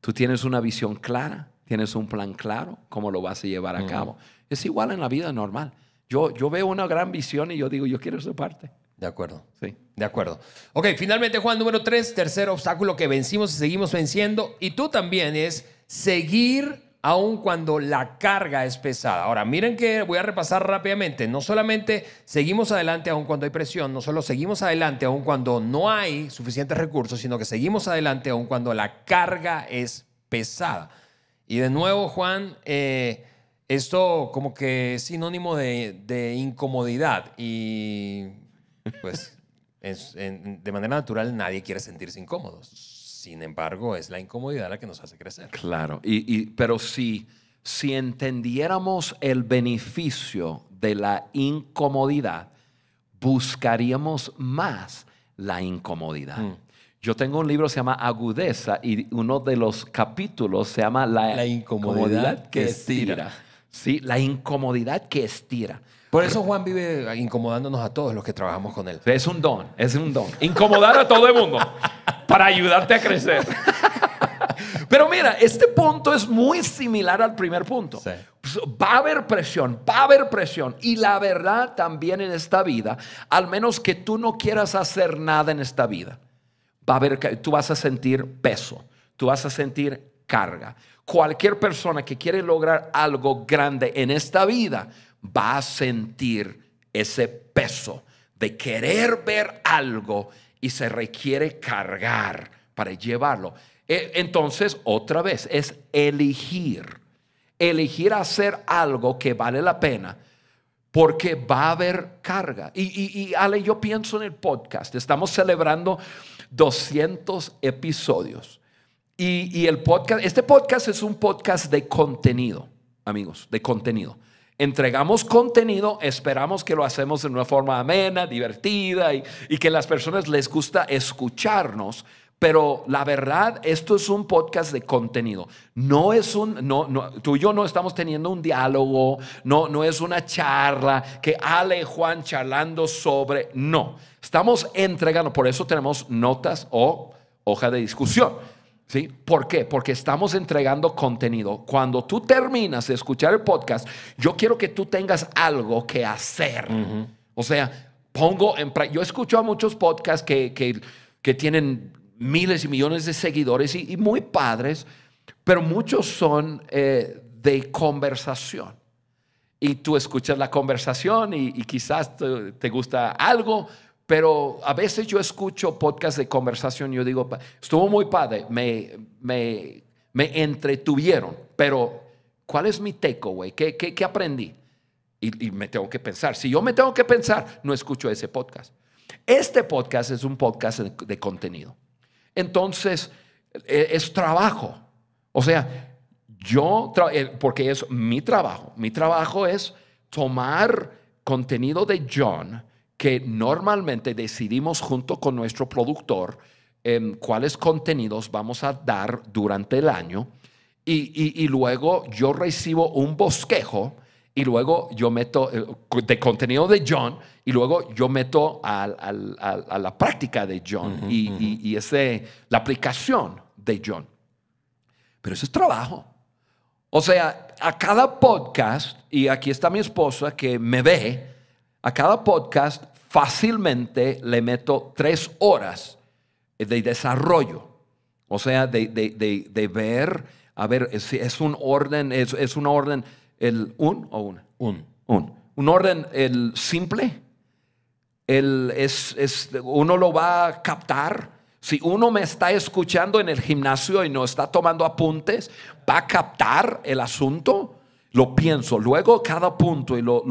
Speaker 3: tú tienes una visión clara, tienes un plan claro, cómo lo vas a llevar a cabo. Es igual en la vida normal. Yo, yo veo una gran visión y yo digo, yo quiero
Speaker 2: ser parte. De acuerdo. Sí. De acuerdo. Ok, finalmente Juan número tres, tercer obstáculo que vencimos y seguimos venciendo, y tú también es seguir aun cuando la carga es pesada. Ahora, miren que voy a repasar rápidamente. No solamente seguimos adelante aun cuando hay presión, no solo seguimos adelante aun cuando no hay suficientes recursos, sino que seguimos adelante aun cuando la carga es pesada. Y de nuevo, Juan, eh, esto como que es sinónimo de, incomodidad y pues de manera natural nadie quiere sentirse incómodos. Sin embargo, es la incomodidad la que nos hace crecer.
Speaker 3: Claro, y, y, pero si, si entendiéramos el beneficio de la incomodidad, buscaríamos más la incomodidad. Mm. Yo tengo un libro que se llama Agudeza y uno de los capítulos se llama La, incomodidad que estira.
Speaker 2: estira. Sí, la incomodidad que estira. Por eso Juan vive incomodándonos a todos los que trabajamos con él. Es un don, es un don.
Speaker 3: Incomodar a todo el mundo. para ayudarte a crecer. Pero mira, este punto es muy similar al primer punto. Pues, va a haber presión, va a haber presión. Y la verdad también en esta vida, al menos que tú no quieras hacer nada en esta vida, va a haber, tú vas a sentir peso, tú vas a sentir carga. Cualquier persona que quiere lograr algo grande en esta vida va a sentir ese peso de querer ver algo y se requiere cargar para llevarlo. E, entonces, otra vez, es elegir, elegir hacer algo que vale la pena porque va a haber carga. Y, Ale, yo pienso en el podcast, estamos celebrando 200 episodios. Y, y el podcast, este podcast es un podcast de contenido, amigos, de contenido entregamos contenido, esperamos que lo hacemos de una forma amena, divertida y, y que las personas les gusta escucharnos. Pero la verdad, esto es un podcast de contenido. No es un, no, no, tú y yo no estamos teniendo un diálogo, no, no es una charla que Ale y Juan charlando sobre, no. Estamos entregando, por eso tenemos notas o hoja de discusión ¿Sí? ¿Por qué? Porque estamos entregando contenido. Cuando tú terminas de escuchar el podcast, yo quiero que tú tengas algo que hacer. O sea, pongo en Yo escucho a muchos podcasts que, que, tienen miles y millones de seguidores y, muy padres, pero muchos son eh, de conversación. Y tú escuchas la conversación y, quizás te gusta algo, pero a veces yo escucho podcasts de conversación y yo digo, estuvo muy padre, me, me, me entretuvieron, pero ¿cuál es mi takeaway? ¿Qué, qué, qué aprendí? Y, y me tengo que pensar. Si yo me tengo que pensar, no escucho ese podcast. Este podcast es un podcast de contenido. Entonces, e, es trabajo. O sea, yo, eh, porque es mi trabajo, mi trabajo es tomar contenido de John que normalmente decidimos junto con nuestro productor em, cuáles contenidos vamos a dar durante el año y, luego yo recibo un bosquejo y luego yo meto eh, de contenido de John y luego yo meto a, la práctica de John y, ese, la aplicación de John. Pero eso es trabajo. O sea, a cada podcast, y aquí está mi esposa que me ve, a cada podcast fácilmente le meto tres horas de desarrollo, o sea, de, ver, a ver, es, es un orden, es, es un orden, el un o una. Un. Un. Un orden el simple, el, es, es, uno lo va a captar. Si uno me está escuchando en el gimnasio y no está tomando apuntes, va a captar el asunto lo pienso, luego cada punto y lo,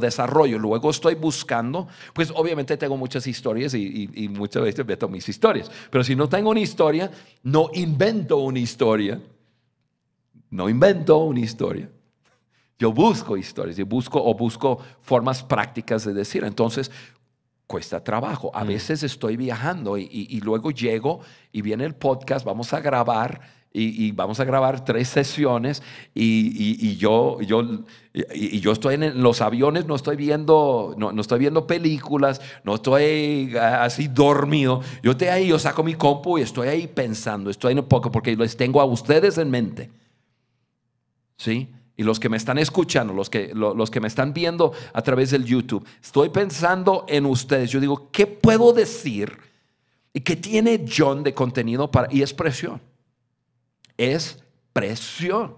Speaker 3: desarrollo, luego estoy buscando, pues obviamente tengo muchas historias y, muchas veces meto mis historias, pero si no tengo una historia, no invento una historia, no invento una historia. Yo busco historias, yo busco o busco formas prácticas de decir. Entonces, cuesta trabajo. A mm. veces estoy viajando y, luego llego y viene el podcast, vamos a grabar y, vamos a grabar tres sesiones y, yo, yo, yo estoy en los aviones, no estoy viendo, no, estoy viendo películas, no estoy ah, así dormido. Yo estoy ahí, yo saco mi compu y estoy ahí pensando, estoy en un poco porque les tengo a ustedes en mente. ¿Sí? Y los que me están escuchando, los que, los que me están viendo a través del YouTube, estoy pensando en ustedes. Yo digo, ¿qué puedo decir? ¿Y qué tiene John de contenido para, y expresión? es presión.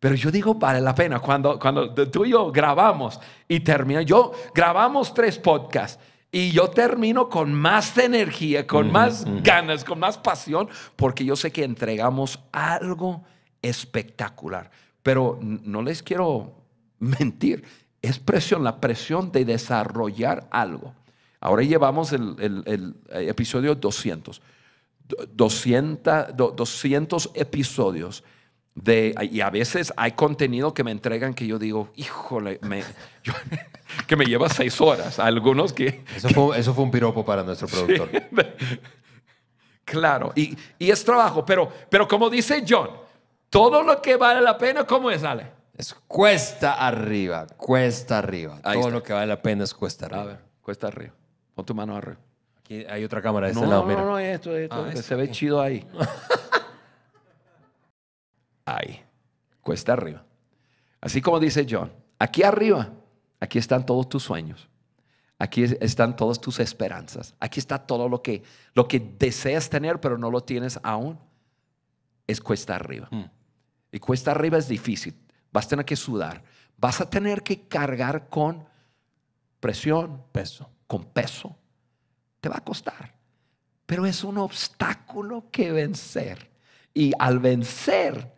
Speaker 3: Pero yo digo, vale la pena. Cuando, cuando tú y yo grabamos y termino, yo grabamos tres podcasts y yo termino con más energía, con más ganas, con más pasión, porque yo sé que entregamos algo espectacular. Pero no les quiero mentir, es presión, la presión de desarrollar algo. Ahora llevamos el, el eh, episodio 200. 200, 200 episodios de, y a veces hay contenido que me entregan que yo digo, híjole, que me lleva seis horas. Algunos que...
Speaker 2: Eso fue, eso fue un piropo para nuestro productor.
Speaker 3: Claro, y, y, es trabajo, pero, pero como dice John, todo lo que vale la pena, ¿cómo es, Ale?
Speaker 2: Es cuesta arriba, cuesta arriba. todo lo que vale la pena es cuesta arriba. A ver, cuesta arriba. Pon tu mano arriba hay otra cámara de ese lado, no, mira. No, no,
Speaker 3: esto, esto, ah, se ve chido ahí. ahí, cuesta arriba. Así como dice John, aquí arriba, aquí están todos tus sueños. Aquí están todas tus esperanzas. Aquí está todo lo que, lo que deseas tener, pero no lo tienes aún. Es cuesta arriba. Hmm. Y cuesta arriba es difícil. Vas a tener que sudar. Vas a tener que cargar con presión. Peso. Con peso. Te va a costar, pero es un obstáculo que vencer. Y al vencer,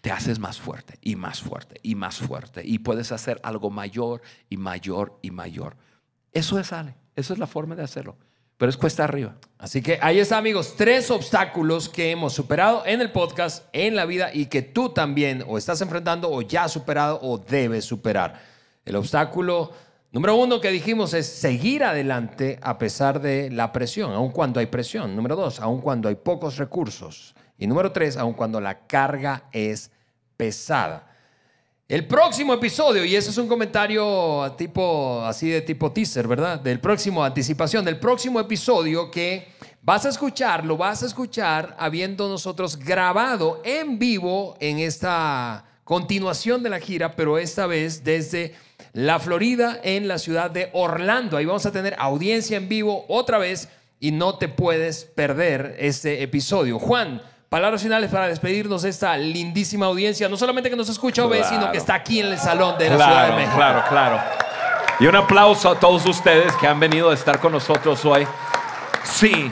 Speaker 3: te haces más fuerte y más fuerte y más fuerte y puedes hacer algo mayor y mayor y mayor. Eso es Ale, eso es la forma de hacerlo. Pero es cuesta arriba.
Speaker 2: Así que ahí está, amigos, tres obstáculos que hemos superado en el podcast, en la vida y que tú también o estás enfrentando o ya has superado o debes superar. El obstáculo Número uno que dijimos es seguir adelante a pesar de la presión, aun cuando hay presión. Número dos, aun cuando hay pocos recursos. Y número tres, aun cuando la carga es pesada. El próximo episodio, y ese es un comentario tipo, así de tipo teaser, ¿verdad? Del próximo, anticipación, del próximo episodio que vas a escuchar, lo vas a escuchar habiendo nosotros grabado en vivo en esta continuación de la gira, pero esta vez desde la Florida, en la ciudad de Orlando. Ahí vamos a tener audiencia en vivo otra vez y no te puedes perder este episodio. Juan, palabras finales para despedirnos de esta lindísima audiencia, no solamente que nos escucha o sino que está aquí en el Salón de la Ciudad de Claro,
Speaker 3: claro. Y un aplauso a todos ustedes que han venido a estar con nosotros hoy. Sí,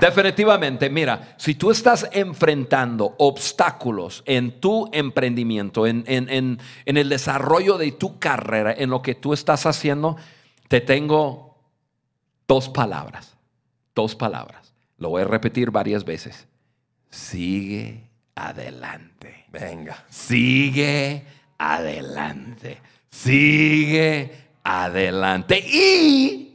Speaker 3: Definitivamente, mira, si tú estás enfrentando obstáculos en tu emprendimiento, en, el desarrollo de tu carrera, en lo que tú estás haciendo, te tengo dos palabras, dos palabras. Lo voy a repetir varias veces. Sigue adelante. Venga. Sigue adelante. Sigue adelante. Y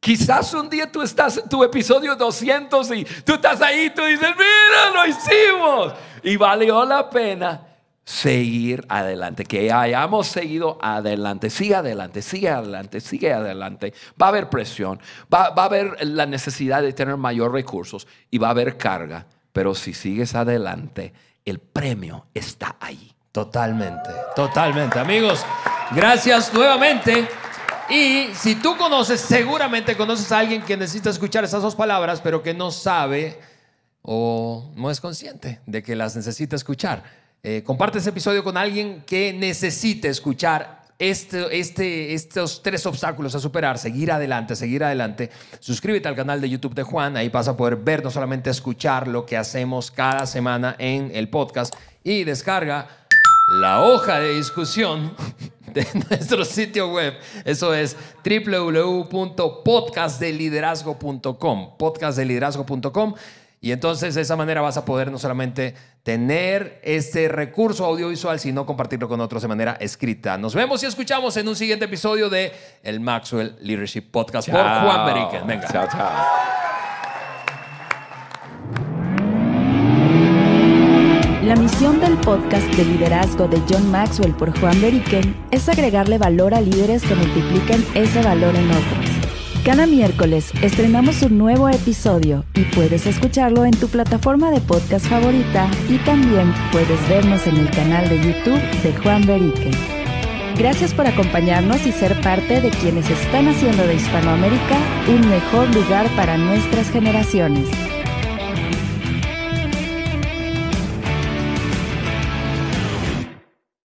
Speaker 3: Quizás un día tú estás en tu episodio 200 y tú estás ahí y tú dices, mira, lo hicimos. Y valió la pena seguir adelante, que hayamos seguido adelante, sigue adelante, sigue adelante, sigue adelante. Va a haber presión, va, a haber la necesidad de tener mayores recursos y va a haber carga,
Speaker 2: pero si sigues adelante, el premio está ahí. Totalmente, totalmente. Amigos, gracias nuevamente. Y si tú conoces, seguramente conoces a alguien que necesita escuchar esas dos palabras, pero que no sabe o no es consciente de que las necesita escuchar. Eh, comparte ese episodio con alguien que necesite escuchar este, este, estos tres obstáculos a superar, seguir adelante, seguir adelante. Suscríbete al canal de YouTube de Juan, ahí vas a poder ver, no solamente escuchar lo que hacemos cada semana en el podcast y descarga la hoja de discusión de nuestro sitio web. Eso es www.podcastdeliderazgo.com. Podcastdeliderazgo.com. Y entonces de esa manera vas a poder no solamente tener este recurso audiovisual, sino compartirlo con otros de manera escrita. Nos vemos y escuchamos en un siguiente episodio de el Maxwell Leadership Podcast por Juan Beriken. Venga. Chao, chao.
Speaker 1: La misión del podcast de liderazgo de John Maxwell por Juan Beriken es agregarle valor a líderes que multipliquen ese valor en otros. Cada miércoles estrenamos un nuevo episodio y puedes escucharlo en tu plataforma de podcast favorita y también puedes vernos en el canal de YouTube de Juan Beriken. Gracias por acompañarnos y ser parte de quienes están haciendo de Hispanoamérica un mejor lugar para nuestras generaciones.